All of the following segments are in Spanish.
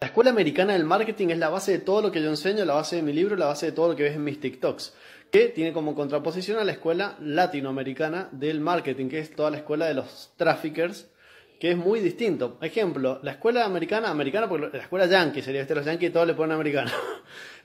La escuela americana del marketing es la base de todo lo que yo enseño, la base de mi libro, la base de todo lo que ves en mis TikToks, que tiene como contraposición a la escuela latinoamericana del marketing, que es toda la escuela de los traffickers, que es muy distinto. Ejemplo, la escuela americana, americana porque la escuela yankee sería este, los yankees todos le ponen americano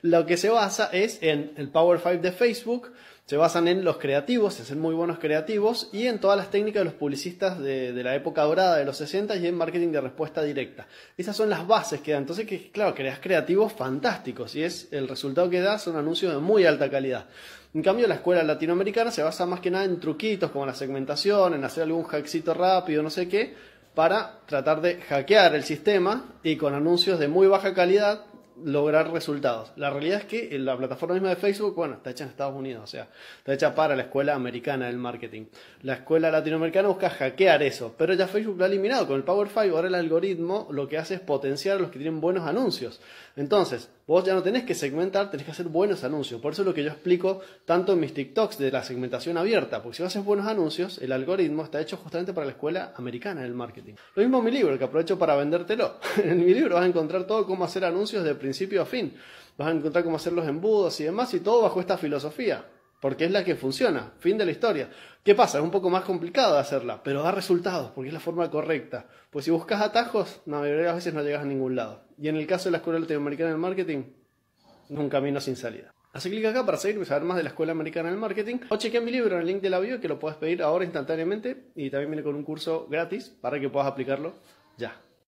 lo que se basa es en el Power 5 de Facebook, se basan en los creativos, en ser muy buenos creativos y en todas las técnicas de los publicistas de, la época dorada de los 60 y en marketing de respuesta directa. Esas son las bases que dan. Entonces, que, claro, creas creativos fantásticos y es el resultado que da son anuncios de muy alta calidad. En cambio, la escuela latinoamericana se basa más que nada en truquitos como la segmentación, en hacer algún hackcito rápido, no sé qué, para tratar de hackear el sistema y con anuncios de muy baja calidad lograr resultados. La realidad es que eh, la plataforma misma de Facebook, bueno, está hecha en Estados Unidos, o sea, está hecha para la escuela americana del marketing. La escuela latinoamericana busca hackear eso, pero ya Facebook lo ha eliminado. Con el Power 5, ahora el algoritmo lo que hace es potenciar a los que tienen buenos anuncios. Entonces, Vos ya no tenés que segmentar, tenés que hacer buenos anuncios. Por eso es lo que yo explico tanto en mis TikToks de la segmentación abierta. Porque si vos haces buenos anuncios, el algoritmo está hecho justamente para la escuela americana del marketing. Lo mismo en mi libro, que aprovecho para vendértelo. En mi libro vas a encontrar todo cómo hacer anuncios de principio a fin. Vas a encontrar cómo hacer los embudos y demás, y todo bajo esta filosofía porque es la que funciona, fin de la historia. ¿Qué pasa? Es un poco más complicado de hacerla, pero da resultados, porque es la forma correcta. Pues si buscas atajos, la mayoría de las veces no llegas a ningún lado. Y en el caso de la Escuela Latinoamericana del Marketing, es un camino sin salida. Así clic acá para seguir y saber más de la Escuela Americana del Marketing. O chequea mi libro en el link de la bio que lo puedes pedir ahora instantáneamente y también viene con un curso gratis para que puedas aplicarlo ya.